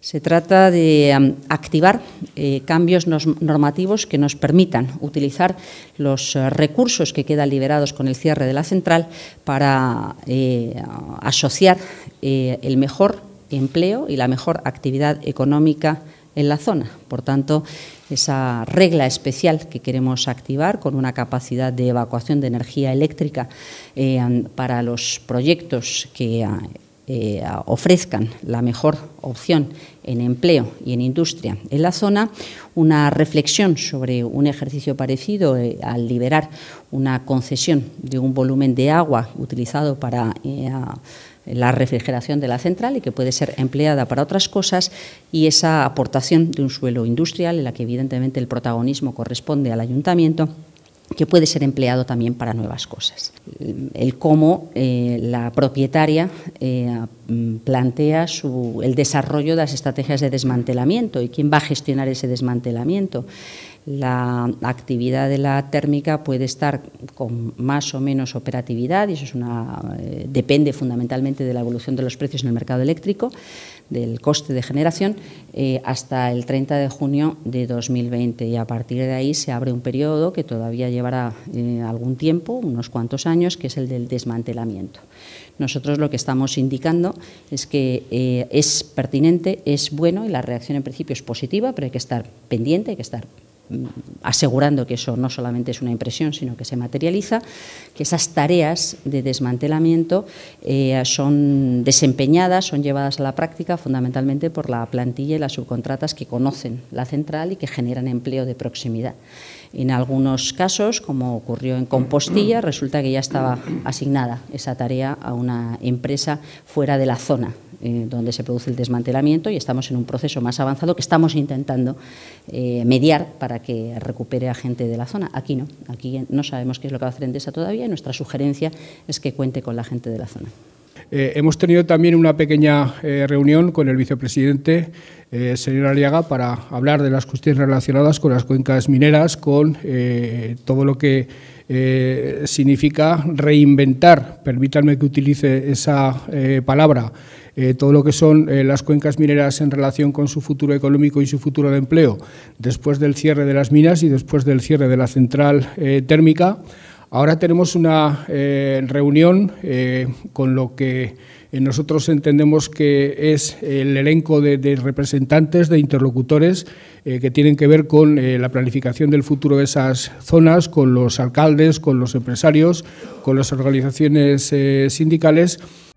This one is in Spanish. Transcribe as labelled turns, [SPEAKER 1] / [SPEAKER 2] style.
[SPEAKER 1] Se trata de activar eh, cambios normativos que nos permitan utilizar los eh, recursos que quedan liberados con el cierre de la central para eh, asociar el mejor empleo y la mejor actividad económica en la zona. Por tanto, esa regla especial que queremos activar con una capacidad de evacuación de energía eléctrica para los proyectos que ah, eh, ofrezcan la mejor opción en empleo y en industria en la zona, una reflexión sobre un ejercicio parecido eh, al liberar una concesión de un volumen de agua utilizado para eh, la refrigeración de la central y que puede ser empleada para otras cosas y esa aportación de un suelo industrial en la que evidentemente el protagonismo corresponde al ayuntamiento que puede ser empleado también para nuevas cosas. El cómo eh, la propietaria eh, plantea el desarrollo de las estrategias de desmantelamiento y quién va a gestionar ese desmantelamiento. La actividad de la térmica puede estar con más o menos operatividad y eso es una, eh, depende fundamentalmente de la evolución de los precios en el mercado eléctrico, del coste de generación, hasta el 30 de junio de 2020 y a partir de ahí se abre un periodo que todavía lleva llevará eh, algún tiempo, unos cuantos años, que es el del desmantelamiento. Nosotros lo que estamos indicando es que eh, es pertinente, es bueno y la reacción en principio es positiva, pero hay que estar pendiente, hay que estar asegurando que eso no solamente es una impresión, sino que se materializa, que esas tareas de desmantelamiento eh, son desempeñadas, son llevadas a la práctica fundamentalmente por la plantilla y las subcontratas que conocen la central y que generan empleo de proximidad. En algunos casos, como ocurrió en Compostilla, resulta que ya estaba asignada esa tarea a una empresa fuera de la zona eh, donde se produce el desmantelamiento y estamos en un proceso más avanzado que estamos intentando eh, mediar para que recupere a gente de la zona. Aquí no, aquí no sabemos qué es lo que va a hacer Endesa todavía y nuestra sugerencia es que cuente con la gente de la zona.
[SPEAKER 2] Eh, hemos tenido también una pequeña reunión con el vicepresidente, señor Aliaga, para hablar de las cuestiones relacionadas con las cuencas mineras, con todo lo que eh, significa reinventar, permítanme que utilice esa eh, palabra, eh, todo lo que son las cuencas mineras en relación con su futuro económico y su futuro de empleo, después del cierre de las minas y después del cierre de la central térmica, Ahora tenemos una eh, reunión eh, con lo que eh, nosotros entendemos que es el elenco de, representantes, de interlocutores que tienen que ver con la planificación del futuro de esas zonas, con los alcaldes, con los empresarios, con las organizaciones sindicales